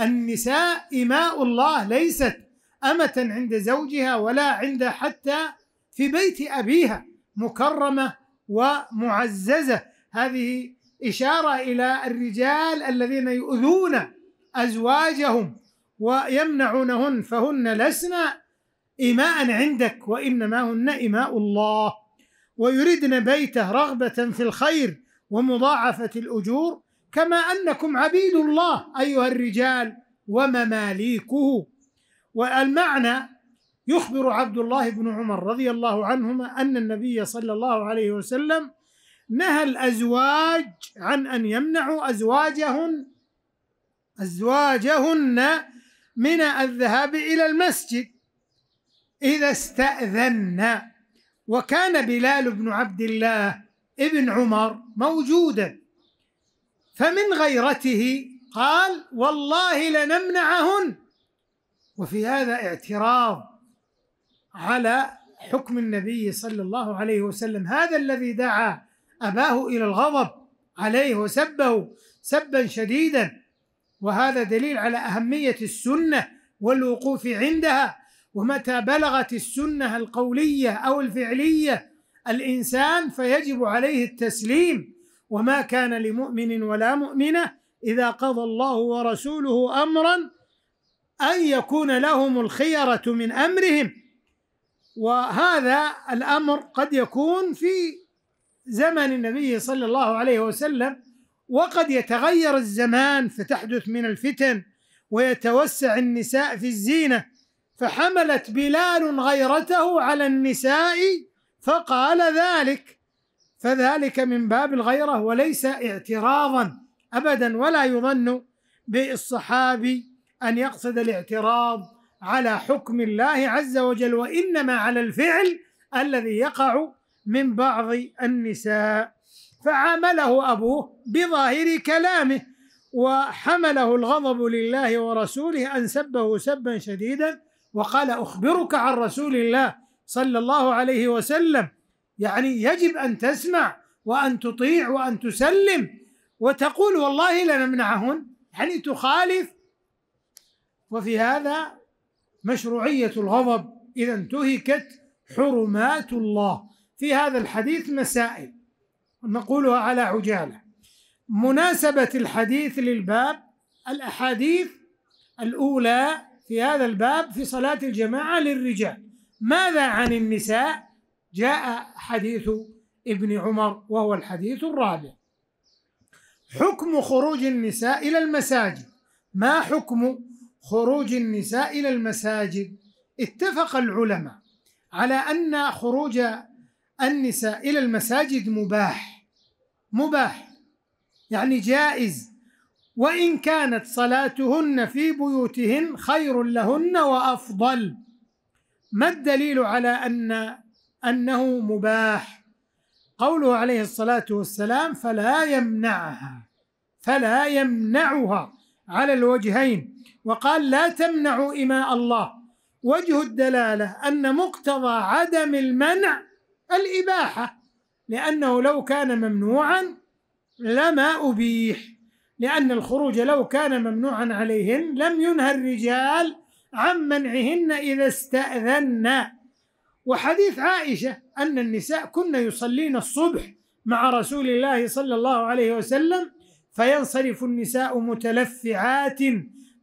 النساء إماء الله ليست أمة عند زوجها ولا عند حتى في بيت أبيها مكرمة ومعززة هذه إشارة إلى الرجال الذين يؤذون أزواجهم ويمنعونهن فهن لسنا إماء عندك وإنما هن إماء الله ويردن بيته رغبة في الخير ومضاعفة الأجور كما أنكم عبيد الله أيها الرجال ومماليكه والمعنى يخبر عبد الله بن عمر رضي الله عنهما أن النبي صلى الله عليه وسلم نهى الأزواج عن أن يمنعوا أزواجهن أزواجهن من الذهاب إلى المسجد إذا استأذن وكان بلال بن عبد الله ابن عمر موجودا فمن غيرته قال والله لنمنعهن وفي هذا اعتراض على حكم النبي صلى الله عليه وسلم هذا الذي دعا أباه إلى الغضب عليه وسبه سبا شديدا وهذا دليل على أهمية السنة والوقوف عندها ومتى بلغت السنه القوليه او الفعليه الانسان فيجب عليه التسليم وما كان لمؤمن ولا مؤمنه اذا قضى الله ورسوله امرا ان يكون لهم الخيره من امرهم وهذا الامر قد يكون في زمن النبي صلى الله عليه وسلم وقد يتغير الزمان فتحدث من الفتن ويتوسع النساء في الزينه فحملت بلال غيرته على النساء فقال ذلك فذلك من باب الغيره وليس اعتراضا ابدا ولا يظن بالصحابي ان يقصد الاعتراض على حكم الله عز وجل وانما على الفعل الذي يقع من بعض النساء فعامله ابوه بظاهر كلامه وحمله الغضب لله ورسوله ان سبه سبا شديدا وقال أخبرك عن رسول الله صلى الله عليه وسلم يعني يجب أن تسمع وأن تطيع وأن تسلم وتقول والله لنمنعهن يعني تخالف وفي هذا مشروعية الغضب إذا انتهكت حرمات الله في هذا الحديث مسائل نقولها على عجالة مناسبة الحديث للباب الأحاديث الأولى في هذا الباب في صلاة الجماعة للرجال ماذا عن النساء جاء حديث ابن عمر وهو الحديث الرابع حكم خروج النساء إلى المساجد ما حكم خروج النساء إلى المساجد اتفق العلماء على أن خروج النساء إلى المساجد مباح مباح يعني جائز وإن كانت صلاتهن في بيوتهن خير لهن وأفضل ما الدليل على أن أنه مباح قوله عليه الصلاة والسلام فلا يمنعها فلا يمنعها على الوجهين وقال لا تمنعوا إماء الله وجه الدلالة أن مقتضى عدم المنع الإباحة لأنه لو كان ممنوعا لما أبيح لأن الخروج لو كان ممنوعا عليهن لم ينهى الرجال عن منعهن إذا استأذن وحديث عائشة أن النساء كن يصلين الصبح مع رسول الله صلى الله عليه وسلم فينصرف النساء متلفعات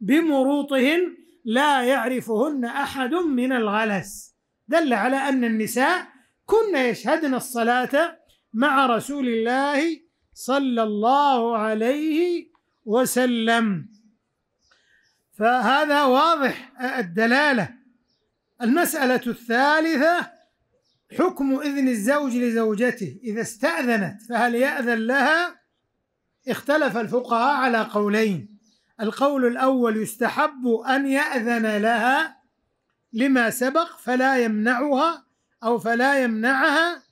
بمروطهن لا يعرفهن أحد من الغلس دل على أن النساء كن يشهدن الصلاة مع رسول الله صلى الله عليه وسلم فهذا واضح الدلاله المساله الثالثه حكم اذن الزوج لزوجته اذا استاذنت فهل ياذن لها اختلف الفقهاء على قولين القول الاول يستحب ان ياذن لها لما سبق فلا يمنعها او فلا يمنعها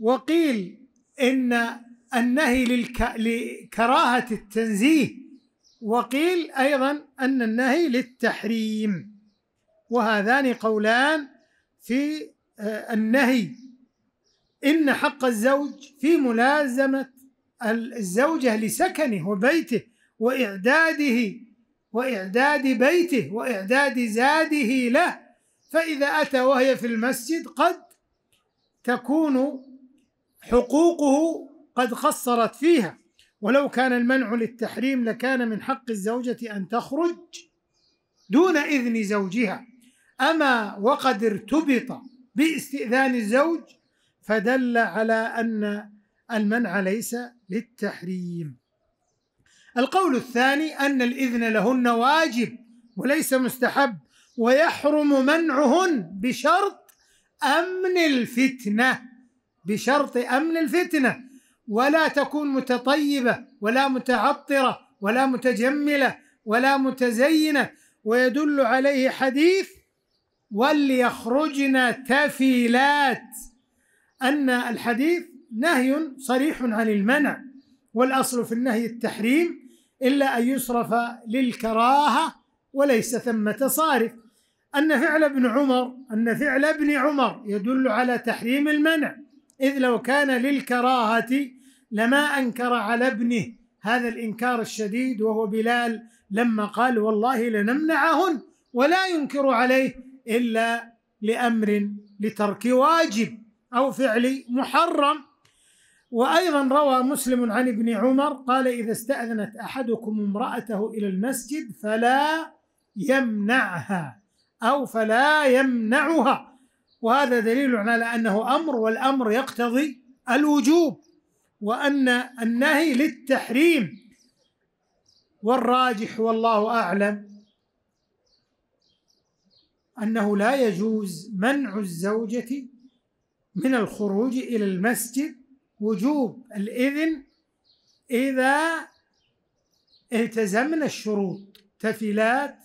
وقيل ان النهي للك... لكراهه التنزيه وقيل ايضا ان النهي للتحريم وهذان قولان في آه، النهي ان حق الزوج في ملازمه الزوجه لسكنه وبيته واعداده واعداد بيته واعداد زاده له فاذا اتى وهي في المسجد قد تكون حقوقه قد قصرت فيها ولو كان المنع للتحريم لكان من حق الزوجة أن تخرج دون إذن زوجها أما وقد ارتبط باستئذان الزوج فدل على أن المنع ليس للتحريم القول الثاني أن الإذن لهن واجب وليس مستحب ويحرم منعهن بشرط أمن الفتنة بشرط امن الفتنه ولا تكون متطيبه ولا متعطره ولا متجمله ولا متزينه ويدل عليه حديث وليخرجن تفيلات ان الحديث نهي صريح عن المنع والاصل في النهي التحريم الا ان يصرف للكراهه وليس ثمه صارف ان فعل ابن عمر ان فعل ابن عمر يدل على تحريم المنع إذ لو كان للكراهة لما أنكر على ابنه هذا الإنكار الشديد وهو بلال لما قال والله لنمنعهن ولا ينكر عليه إلا لأمر لترك واجب أو فعل محرم وأيضا روى مسلم عن ابن عمر قال إذا استأذنت أحدكم امرأته إلى المسجد فلا يمنعها أو فلا يمنعها وهذا دليل على أنه أمر والأمر يقتضي الوجوب وأن النهي للتحريم والراجح والله أعلم أنه لا يجوز منع الزوجة من الخروج إلى المسجد وجوب الإذن إذا التزمنا الشروط تفلات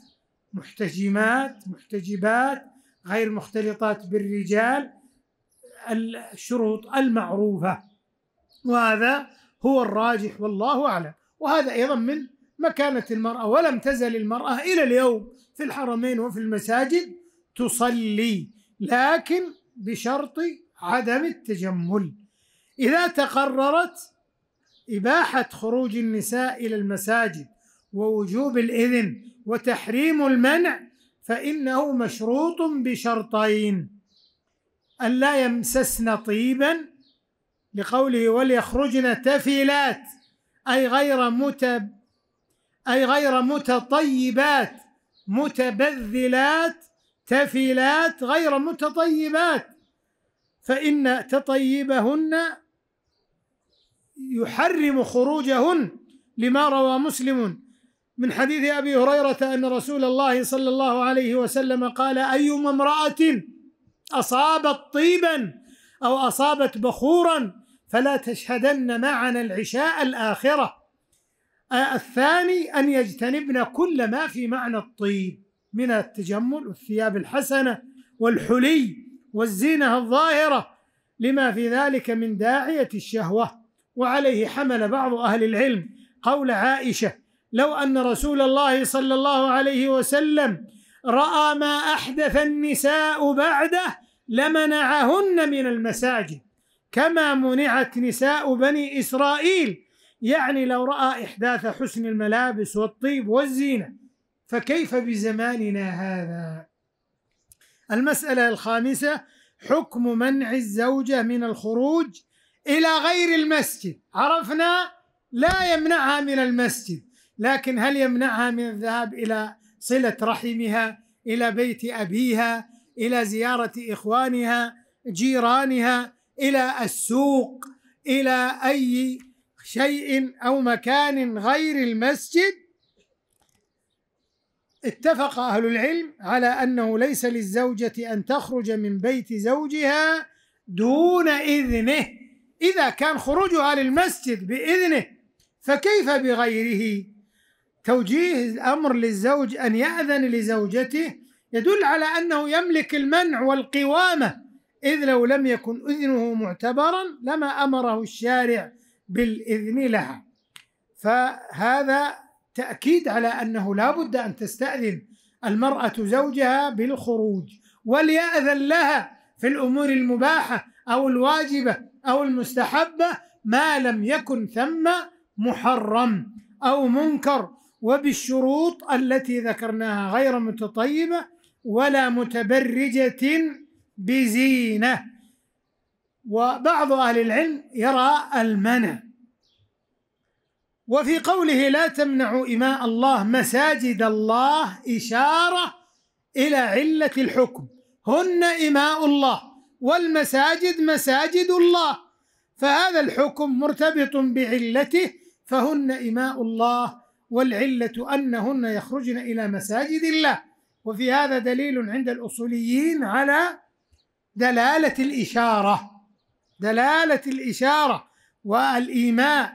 محتجمات محتجبات غير مختلطات بالرجال الشروط المعروفة وهذا هو الراجح والله أعلم وهذا أيضا من مكانة المرأة ولم تزل المرأة إلى اليوم في الحرمين وفي المساجد تصلي لكن بشرط عدم التجمل إذا تقررت إباحة خروج النساء إلى المساجد ووجوب الإذن وتحريم المنع فإنه مشروط بشرطين أن لا يمسسن طيبا لقوله وليخرجن تفيلات أي غير متب أي غير متطيبات متبذلات تفيلات غير متطيبات فإن تطيبهن يحرم خروجهن لما روى مسلم من حديث ابي هريره ان رسول الله صلى الله عليه وسلم قال ايما امراه اصابت طيبا او اصابت بخورا فلا تشهدن معنا العشاء الاخره آه، الثاني ان يجتنبن كل ما في معنى الطيب من التجمل والثياب الحسنه والحلي والزينه الظاهره لما في ذلك من داعيه الشهوه وعليه حمل بعض اهل العلم قول عائشه لو ان رسول الله صلى الله عليه وسلم راى ما احدث النساء بعده لمنعهن من المساجد كما منعت نساء بني اسرائيل يعني لو راى احداث حسن الملابس والطيب والزينه فكيف بزماننا هذا المساله الخامسه حكم منع الزوجه من الخروج الى غير المسجد عرفنا لا يمنعها من المسجد لكن هل يمنعها من الذهاب إلى صلة رحمها إلى بيت أبيها إلى زيارة إخوانها جيرانها إلى السوق إلى أي شيء أو مكان غير المسجد اتفق أهل العلم على أنه ليس للزوجة أن تخرج من بيت زوجها دون إذنه إذا كان خروجها للمسجد بإذنه فكيف بغيره؟ توجيه الامر للزوج ان ياذن لزوجته يدل على انه يملك المنع والقوامه اذ لو لم يكن اذنه معتبرا لما امره الشارع بالاذن لها فهذا تاكيد على انه لا بد ان تستاذن المراه زوجها بالخروج ولياذن لها في الامور المباحه او الواجبه او المستحبه ما لم يكن ثم محرم او منكر وبالشروط التي ذكرناها غير متطيبة ولا متبرجة بزينة وبعض أهل العلم يرى المنع وفي قوله لا تمنعوا إماء الله مساجد الله إشارة إلى علة الحكم هن إماء الله والمساجد مساجد الله فهذا الحكم مرتبط بعلته فهن إماء الله والعلة أنهن يخرجن إلى مساجد الله وفي هذا دليل عند الأصوليين على دلالة الإشارة دلالة الإشارة والإيماء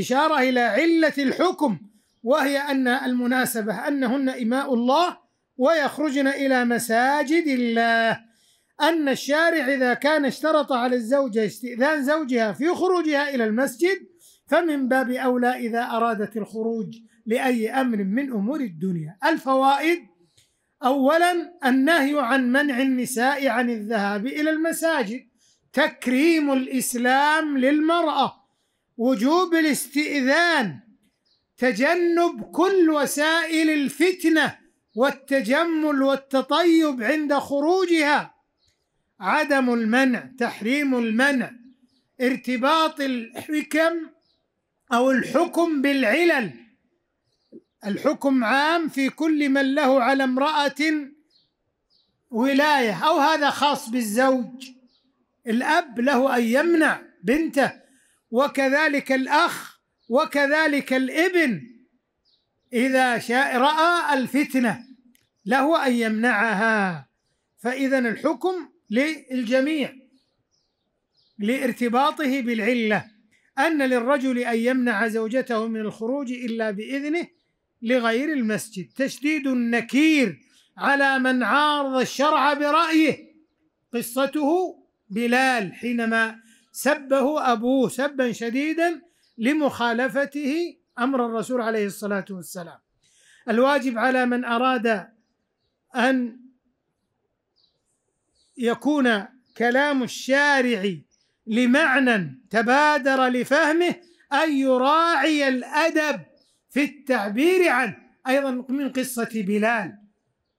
إشارة إلى علة الحكم وهي أن المناسبة أنهن إماء الله ويخرجن إلى مساجد الله أن الشارع إذا كان اشترط على الزوجة استئذان زوجها في خروجها إلى المسجد فمن باب أولى إذا أرادت الخروج لأي أمر من أمور الدنيا الفوائد أولا النهي عن منع النساء عن الذهاب إلى المساجد تكريم الإسلام للمرأة وجوب الاستئذان تجنب كل وسائل الفتنة والتجمل والتطيب عند خروجها عدم المنع تحريم المنع ارتباط الحكم أو الحكم بالعلل الحكم عام في كل من له على امرأة ولاية أو هذا خاص بالزوج الأب له أن يمنع بنته وكذلك الأخ وكذلك الابن إذا شاء رأى الفتنة له أن يمنعها فإذا الحكم للجميع لارتباطه بالعلة أن للرجل أن يمنع زوجته من الخروج إلا بإذنه لغير المسجد تشديد النكير على من عارض الشرع برأيه قصته بلال حينما سبه أبوه سبا شديدا لمخالفته أمر الرسول عليه الصلاة والسلام الواجب على من أراد أن يكون كلام الشارع لمعنى تبادر لفهمه أن يراعي الأدب في التعبير عنه أيضا من قصة بلال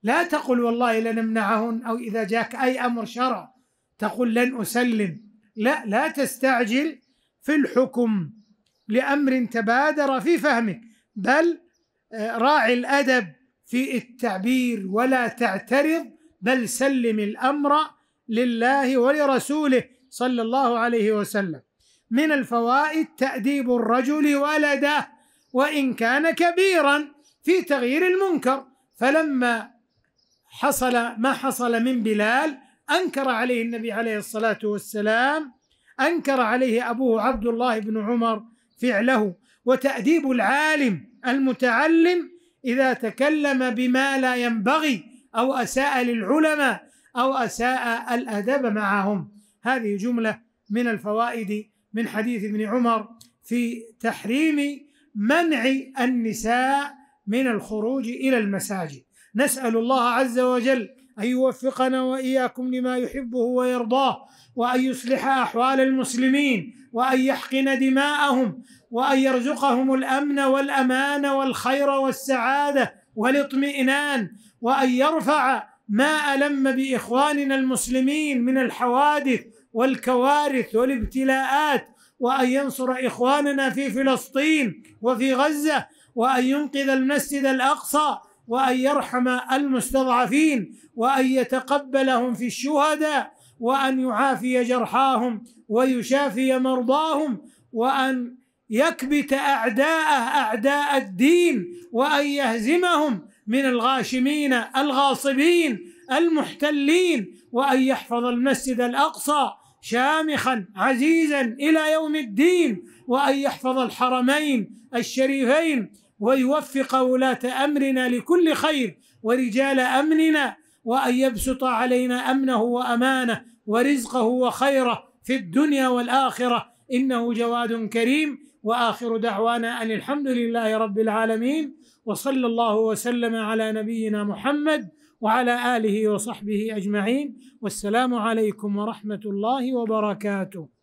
لا تقل والله لنمنعهن أو إذا جاك أي أمر شرع تقول لن أسلم لا لا تستعجل في الحكم لأمر تبادر في فهمك بل آه، راعي الأدب في التعبير ولا تعترض بل سلم الأمر لله ولرسوله صلى الله عليه وسلم من الفوائد تأديب الرجل ولده وان كان كبيرا في تغيير المنكر فلما حصل ما حصل من بلال انكر عليه النبي عليه الصلاه والسلام انكر عليه ابوه عبد الله بن عمر فعله وتاديب العالم المتعلم اذا تكلم بما لا ينبغي او اساء للعلماء او اساء الادب معهم هذه جمله من الفوائد من حديث ابن عمر في تحريم منع النساء من الخروج الى المساجد نسال الله عز وجل ان يوفقنا واياكم لما يحبه ويرضاه وان يصلح احوال المسلمين وان يحقن دماءهم وان يرزقهم الامن والامان والخير والسعاده والاطمئنان وان يرفع ما الم باخواننا المسلمين من الحوادث والكوارث والابتلاءات وأن ينصر إخواننا في فلسطين وفي غزة وأن ينقذ المسجد الأقصى وأن يرحم المستضعفين وأن يتقبلهم في الشهداء وأن يعافي جرحاهم ويشافي مرضاهم وأن يكبت أعداءه أعداء الدين وأن يهزمهم من الغاشمين الغاصبين المحتلين وأن يحفظ المسجد الأقصى شامخا عزيزا الى يوم الدين وان يحفظ الحرمين الشريفين ويوفق ولاه امرنا لكل خير ورجال امننا وان يبسط علينا امنه وامانه ورزقه وخيره في الدنيا والاخره انه جواد كريم واخر دعوانا ان الحمد لله رب العالمين وصلى الله وسلم على نبينا محمد وعلى اله وصحبه اجمعين والسلام عليكم ورحمه الله وبركاته